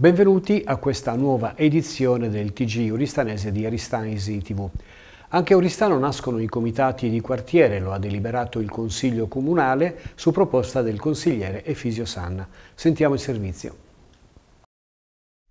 Benvenuti a questa nuova edizione del TG Uristanese di Aristanesi TV. Anche a Oristano nascono i comitati di quartiere, lo ha deliberato il Consiglio Comunale su proposta del consigliere Efisio Sanna. Sentiamo il servizio.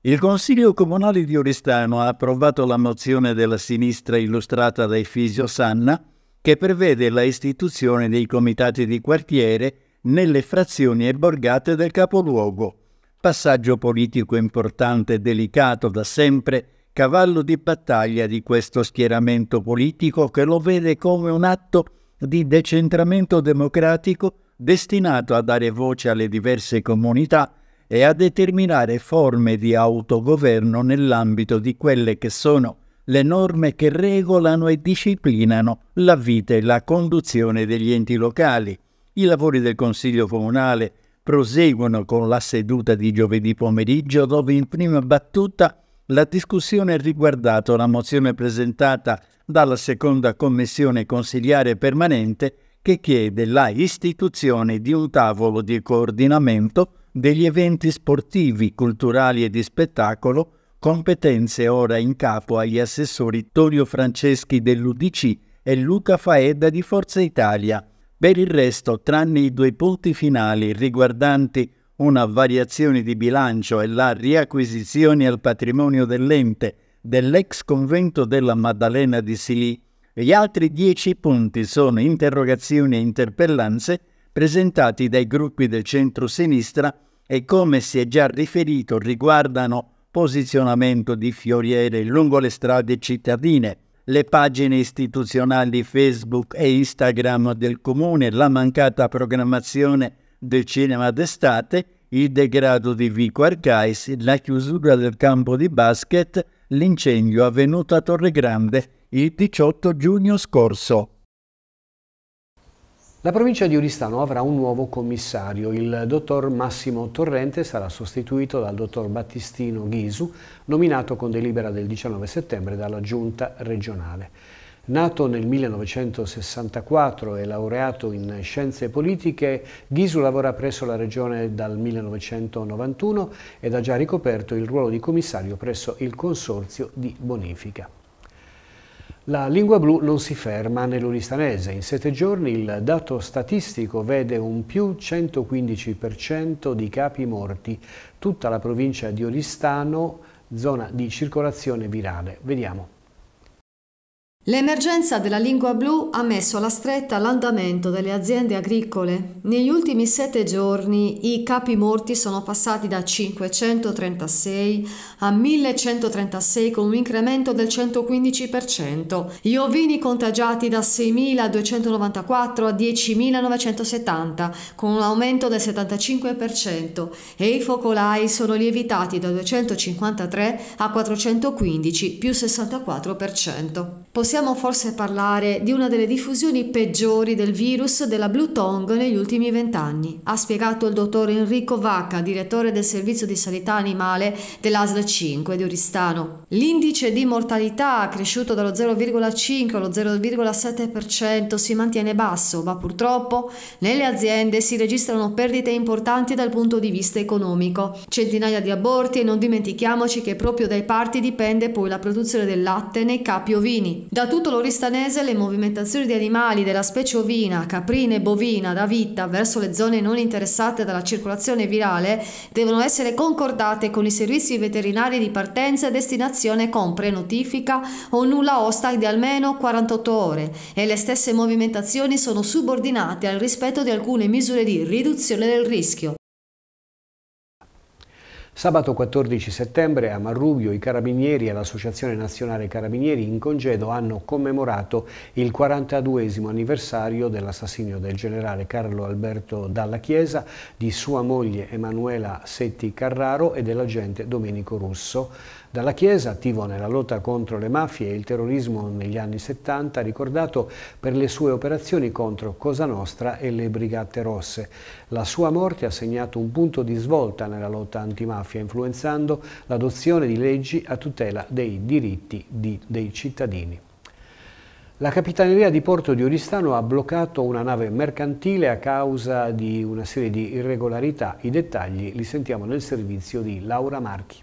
Il Consiglio Comunale di Oristano ha approvato la mozione della sinistra illustrata da Efisio Sanna che prevede la istituzione dei comitati di quartiere nelle frazioni e borgate del capoluogo passaggio politico importante e delicato da sempre, cavallo di battaglia di questo schieramento politico che lo vede come un atto di decentramento democratico destinato a dare voce alle diverse comunità e a determinare forme di autogoverno nell'ambito di quelle che sono le norme che regolano e disciplinano la vita e la conduzione degli enti locali, i lavori del Consiglio Comunale, proseguono con la seduta di giovedì pomeriggio dove in prima battuta la discussione ha riguardato la mozione presentata dalla seconda commissione consiliare permanente che chiede la istituzione di un tavolo di coordinamento degli eventi sportivi, culturali e di spettacolo, competenze ora in capo agli assessori Torio Franceschi dell'Udc e Luca Faeda di Forza Italia per il resto, tranne i due punti finali riguardanti una variazione di bilancio e la riacquisizione al patrimonio dell'ente dell'ex convento della Maddalena di Silì, gli altri dieci punti sono interrogazioni e interpellanze presentati dai gruppi del centro-sinistra e come si è già riferito riguardano posizionamento di fioriere lungo le strade cittadine, le pagine istituzionali Facebook e Instagram del comune, la mancata programmazione del cinema d'estate, il degrado di Vico Arcais, la chiusura del campo di basket, l'incendio avvenuto a Torre Grande il 18 giugno scorso. La provincia di Oristano avrà un nuovo commissario. Il dottor Massimo Torrente sarà sostituito dal dottor Battistino Ghisu, nominato con delibera del 19 settembre dalla giunta regionale. Nato nel 1964 e laureato in scienze politiche, Ghisu lavora presso la regione dal 1991 ed ha già ricoperto il ruolo di commissario presso il Consorzio di Bonifica. La lingua blu non si ferma nell'uristanese. In sette giorni il dato statistico vede un più 115% di capi morti. Tutta la provincia di Oristano, zona di circolazione virale. Vediamo. L'emergenza della lingua blu ha messo alla stretta l'andamento delle aziende agricole. Negli ultimi sette giorni i capi morti sono passati da 536 a 1136 con un incremento del 115%, gli ovini contagiati da 6.294 a 10.970 con un aumento del 75% e i focolai sono lievitati da 253 a 415 più 64%. Possiamo possiamo forse parlare di una delle diffusioni peggiori del virus della Blue Tongue negli ultimi vent'anni, ha spiegato il dottor Enrico Vacca, direttore del servizio di sanità animale dell'ASL 5 di Oristano. L'indice di mortalità, cresciuto dallo 0,5 allo 0,7%, si mantiene basso, ma purtroppo nelle aziende si registrano perdite importanti dal punto di vista economico. Centinaia di aborti e non dimentichiamoci che proprio dai parti dipende poi la produzione del latte nei capi ovini. Da da tutto l'Oristanese le movimentazioni di animali della specie ovina, caprina e bovina da vita verso le zone non interessate dalla circolazione virale devono essere concordate con i servizi veterinari di partenza e destinazione con prenotifica o nulla osta di almeno 48 ore e le stesse movimentazioni sono subordinate al rispetto di alcune misure di riduzione del rischio. Sabato 14 settembre a Marrubio i Carabinieri e l'Associazione Nazionale Carabinieri in congedo hanno commemorato il 42 anniversario dell'assassinio del generale Carlo Alberto Dalla Chiesa, di sua moglie Emanuela Setti Carraro e dell'agente Domenico Russo. Dalla Chiesa, attivo nella lotta contro le mafie e il terrorismo negli anni 70, ricordato per le sue operazioni contro Cosa Nostra e le Brigate Rosse. La sua morte ha segnato un punto di svolta nella lotta antimafia, influenzando l'adozione di leggi a tutela dei diritti di, dei cittadini. La Capitaneria di Porto di Oristano ha bloccato una nave mercantile a causa di una serie di irregolarità. I dettagli li sentiamo nel servizio di Laura Marchi.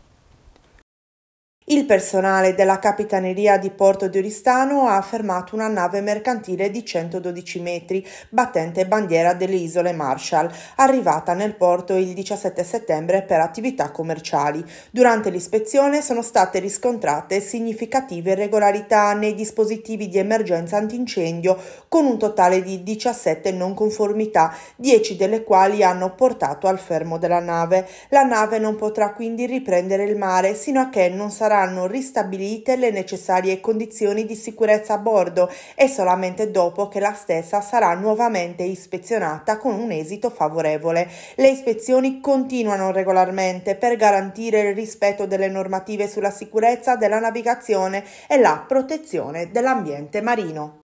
Il personale della Capitaneria di Porto di Oristano ha fermato una nave mercantile di 112 metri, battente bandiera delle isole Marshall, arrivata nel porto il 17 settembre per attività commerciali. Durante l'ispezione sono state riscontrate significative irregolarità nei dispositivi di emergenza antincendio, con un totale di 17 non conformità, 10 delle quali hanno portato al fermo della nave. La nave non potrà quindi riprendere il mare sino a che non sarà saranno ristabilite le necessarie condizioni di sicurezza a bordo e solamente dopo che la stessa sarà nuovamente ispezionata con un esito favorevole. Le ispezioni continuano regolarmente per garantire il rispetto delle normative sulla sicurezza della navigazione e la protezione dell'ambiente marino.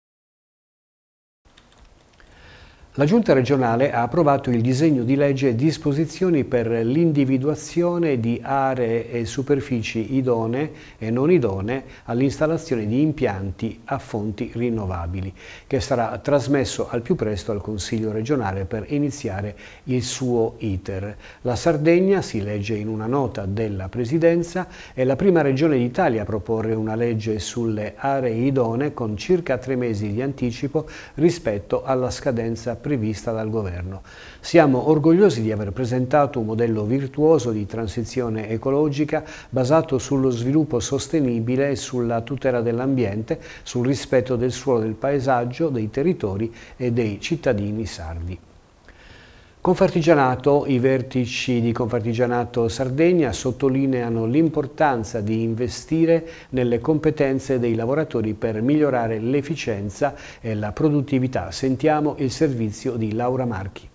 La Giunta regionale ha approvato il disegno di legge disposizioni per l'individuazione di aree e superfici idonee e non idonee all'installazione di impianti a fonti rinnovabili, che sarà trasmesso al più presto al Consiglio regionale per iniziare il suo iter. La Sardegna, si legge in una nota della Presidenza, è la prima regione d'Italia a proporre una legge sulle aree idonee con circa tre mesi di anticipo rispetto alla scadenza prevista dal governo. Siamo orgogliosi di aver presentato un modello virtuoso di transizione ecologica basato sullo sviluppo sostenibile e sulla tutela dell'ambiente, sul rispetto del suolo, del paesaggio, dei territori e dei cittadini sardi. Confartigianato, i vertici di Confartigianato Sardegna sottolineano l'importanza di investire nelle competenze dei lavoratori per migliorare l'efficienza e la produttività. Sentiamo il servizio di Laura Marchi.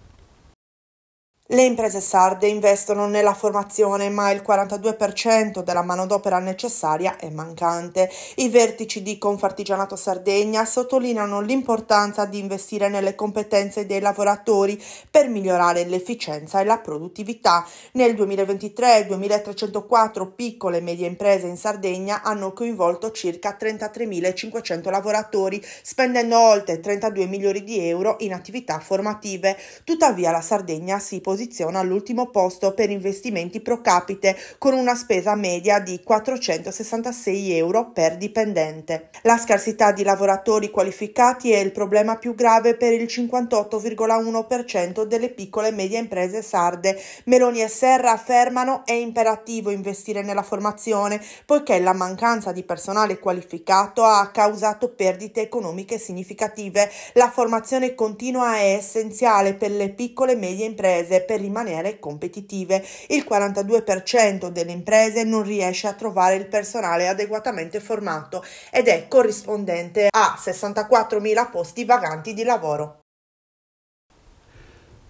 Le imprese sarde investono nella formazione, ma il 42% della manodopera necessaria è mancante. I vertici di Confartigianato Sardegna sottolineano l'importanza di investire nelle competenze dei lavoratori per migliorare l'efficienza e la produttività. Nel 2023 2304 piccole e medie imprese in Sardegna hanno coinvolto circa 33.500 lavoratori, spendendo oltre 32 milioni di euro in attività formative. Tuttavia la Sardegna si posiziona posiziona all'ultimo posto per investimenti pro capite con una spesa media di 466 euro per dipendente. La scarsità di lavoratori qualificati è il problema più grave per il 58,1% delle piccole e medie imprese sarde. Meloni e Serra affermano è imperativo investire nella formazione poiché la mancanza di personale qualificato ha causato perdite economiche significative. La formazione continua è essenziale per le piccole e medie imprese per rimanere competitive. Il 42% delle imprese non riesce a trovare il personale adeguatamente formato ed è corrispondente a 64.000 posti vaganti di lavoro.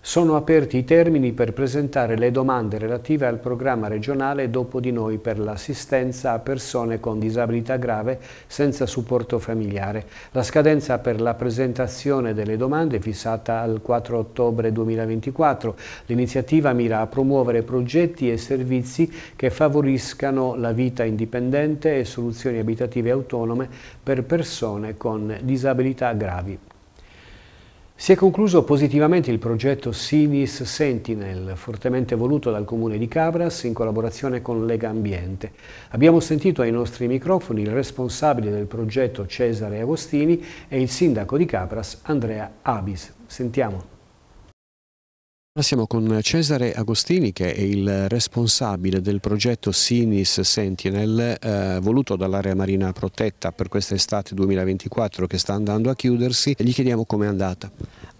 Sono aperti i termini per presentare le domande relative al programma regionale Dopo di noi per l'assistenza a persone con disabilità grave senza supporto familiare. La scadenza per la presentazione delle domande è fissata al 4 ottobre 2024. L'iniziativa mira a promuovere progetti e servizi che favoriscano la vita indipendente e soluzioni abitative autonome per persone con disabilità gravi. Si è concluso positivamente il progetto Sinis Sentinel, fortemente voluto dal Comune di Cabras in collaborazione con Lega Ambiente. Abbiamo sentito ai nostri microfoni il responsabile del progetto Cesare Agostini e il sindaco di Cabras Andrea Abis. Sentiamo. Ma siamo con Cesare Agostini che è il responsabile del progetto Sinis Sentinel eh, voluto dall'area marina protetta per questa estate 2024 che sta andando a chiudersi e gli chiediamo com'è andata.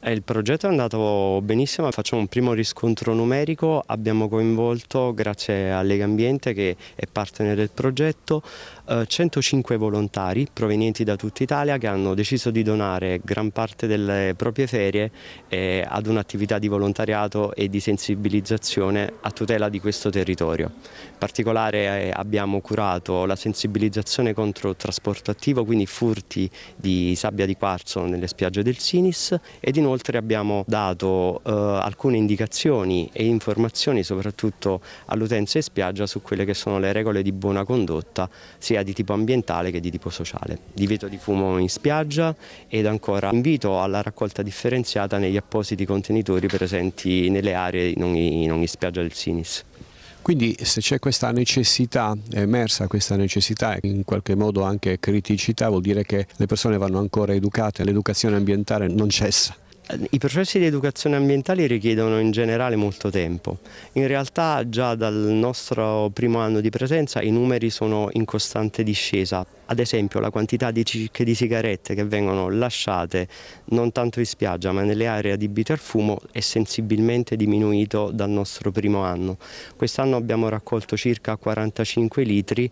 Eh, il progetto è andato benissimo, facciamo un primo riscontro numerico, abbiamo coinvolto, grazie a Lega Ambiente che è partner del progetto, 105 eh, volontari provenienti da tutta Italia che hanno deciso di donare gran parte delle proprie ferie eh, ad un'attività di volontariato e di sensibilizzazione a tutela di questo territorio. In particolare abbiamo curato la sensibilizzazione contro il trasporto attivo, quindi furti di sabbia di quarzo nelle spiagge del Sinis e di nuovo Inoltre abbiamo dato eh, alcune indicazioni e informazioni soprattutto all'utenza in spiaggia su quelle che sono le regole di buona condotta sia di tipo ambientale che di tipo sociale. Divieto di fumo in spiaggia ed ancora invito alla raccolta differenziata negli appositi contenitori presenti nelle aree in ogni, in ogni spiaggia del Sinis. Quindi se c'è questa necessità, è emersa questa necessità e in qualche modo anche criticità, vuol dire che le persone vanno ancora educate, l'educazione ambientale non cessa. I processi di educazione ambientale richiedono in generale molto tempo. In realtà già dal nostro primo anno di presenza i numeri sono in costante discesa. Ad esempio la quantità di cicche di sigarette che vengono lasciate non tanto in spiaggia ma nelle aree adibite al fumo è sensibilmente diminuito dal nostro primo anno. Quest'anno abbiamo raccolto circa 45 litri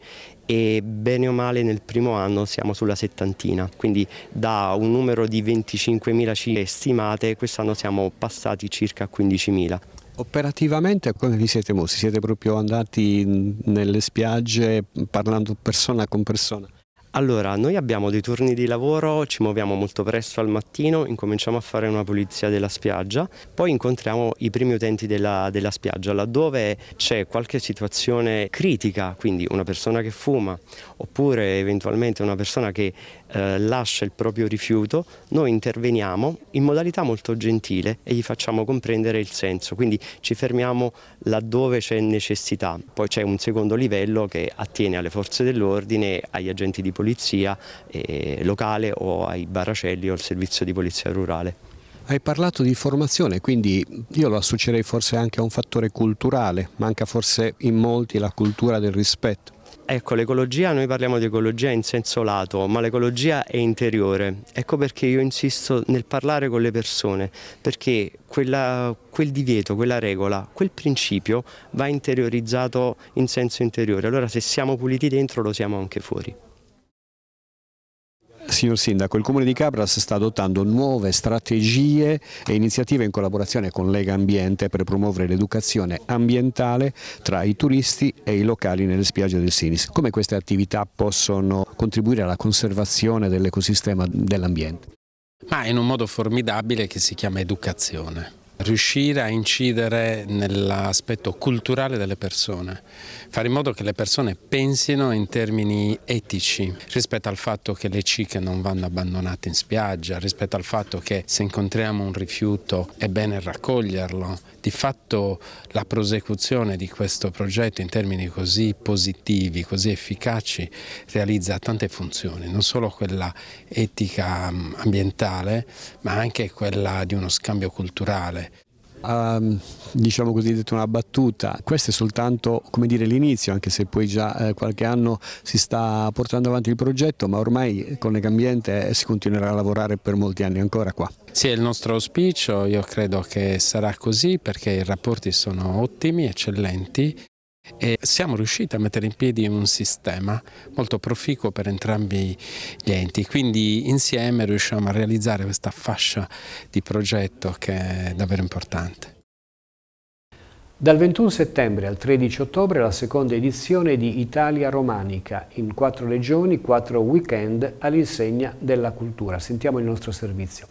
e bene o male nel primo anno siamo sulla settantina, quindi da un numero di 25.000 cifre stimate quest'anno siamo passati circa a 15.000. Operativamente come vi siete mossi? Siete proprio andati nelle spiagge parlando persona con persona? Allora, noi abbiamo dei turni di lavoro, ci muoviamo molto presto al mattino, incominciamo a fare una pulizia della spiaggia, poi incontriamo i primi utenti della, della spiaggia, laddove c'è qualche situazione critica, quindi una persona che fuma oppure eventualmente una persona che eh, lascia il proprio rifiuto, noi interveniamo in modalità molto gentile e gli facciamo comprendere il senso, quindi ci fermiamo laddove c'è necessità. Poi c'è un secondo livello che attiene alle forze dell'ordine, agli agenti di polizia eh, locale o ai baracelli o al servizio di polizia rurale. Hai parlato di formazione, quindi io lo associerei forse anche a un fattore culturale, manca forse in molti la cultura del rispetto. Ecco, l'ecologia, noi parliamo di ecologia in senso lato, ma l'ecologia è interiore. Ecco perché io insisto nel parlare con le persone, perché quella, quel divieto, quella regola, quel principio va interiorizzato in senso interiore. Allora se siamo puliti dentro lo siamo anche fuori. Signor Sindaco, il Comune di Cabras sta adottando nuove strategie e iniziative in collaborazione con Lega Ambiente per promuovere l'educazione ambientale tra i turisti e i locali nelle spiagge del Sinis. Come queste attività possono contribuire alla conservazione dell'ecosistema dell'ambiente? Ma in un modo formidabile che si chiama educazione riuscire a incidere nell'aspetto culturale delle persone, fare in modo che le persone pensino in termini etici rispetto al fatto che le cicche non vanno abbandonate in spiaggia, rispetto al fatto che se incontriamo un rifiuto è bene raccoglierlo. Di fatto la prosecuzione di questo progetto in termini così positivi, così efficaci, realizza tante funzioni, non solo quella etica mm, ambientale, ma anche quella di uno scambio culturale ha ehm, diciamo così detto una battuta, questo è soltanto l'inizio anche se poi già eh, qualche anno si sta portando avanti il progetto ma ormai con Legambiente si continuerà a lavorare per molti anni ancora qua. Sì, è il nostro auspicio, io credo che sarà così perché i rapporti sono ottimi, eccellenti e siamo riusciti a mettere in piedi un sistema molto proficuo per entrambi gli enti, quindi insieme riusciamo a realizzare questa fascia di progetto che è davvero importante. Dal 21 settembre al 13 ottobre la seconda edizione di Italia Romanica, in quattro regioni, quattro weekend all'insegna della cultura. Sentiamo il nostro servizio.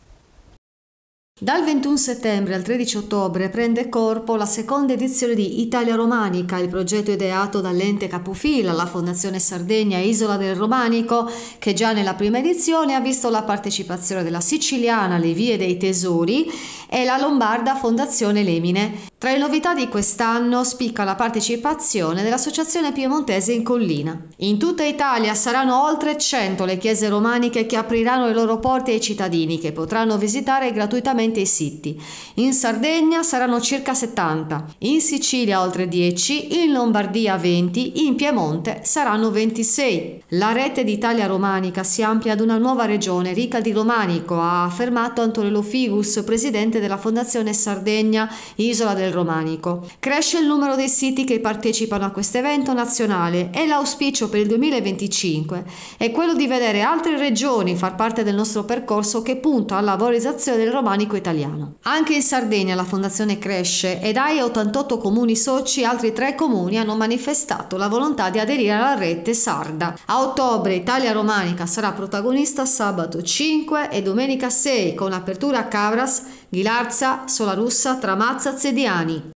Dal 21 settembre al 13 ottobre prende corpo la seconda edizione di Italia Romanica, il progetto ideato dall'ente capofila, la Fondazione Sardegna Isola del Romanico, che già nella prima edizione ha visto la partecipazione della siciliana Le Vie dei Tesori e la lombarda Fondazione Lemine. Tra le novità di quest'anno spicca la partecipazione dell'Associazione Piemontese in Collina. In tutta Italia saranno oltre 100 le chiese romaniche che apriranno i loro porti ai cittadini che potranno visitare gratuitamente i siti. In Sardegna saranno circa 70, in Sicilia oltre 10, in Lombardia 20, in Piemonte saranno 26. La rete d'Italia romanica si amplia ad una nuova regione ricca di romanico, ha affermato Antonello Figus, presidente della Fondazione Sardegna, Isola del del Romanico. Cresce il numero dei siti che partecipano a questo evento nazionale e l'auspicio per il 2025 è quello di vedere altre regioni far parte del nostro percorso che punta alla valorizzazione del romanico italiano. Anche in Sardegna la Fondazione cresce e dai 88 comuni soci altri tre comuni hanno manifestato la volontà di aderire alla rete sarda. A ottobre Italia Romanica sarà protagonista sabato 5 e domenica 6 con apertura a Cavras Ghilarza, Solarussa, Tramazza, Zediani.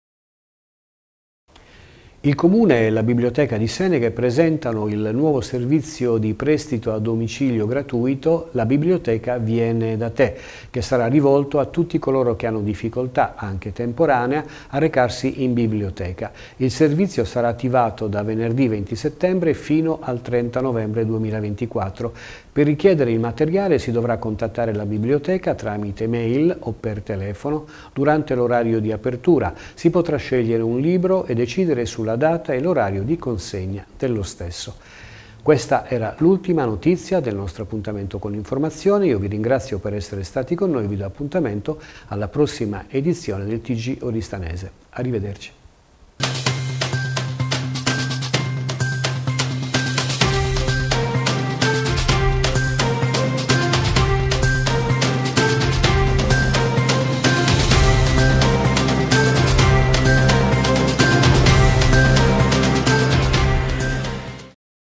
Il Comune e la Biblioteca di Senega presentano il nuovo servizio di prestito a domicilio gratuito La Biblioteca Viene da Te, che sarà rivolto a tutti coloro che hanno difficoltà, anche temporanea, a recarsi in biblioteca. Il servizio sarà attivato da venerdì 20 settembre fino al 30 novembre 2024. Per richiedere il materiale si dovrà contattare la biblioteca tramite mail o per telefono. Durante l'orario di apertura si potrà scegliere un libro e decidere sulla la data e l'orario di consegna dello stesso. Questa era l'ultima notizia del nostro appuntamento con l'informazione. Io vi ringrazio per essere stati con noi, e vi do appuntamento alla prossima edizione del TG Oristanese. Arrivederci.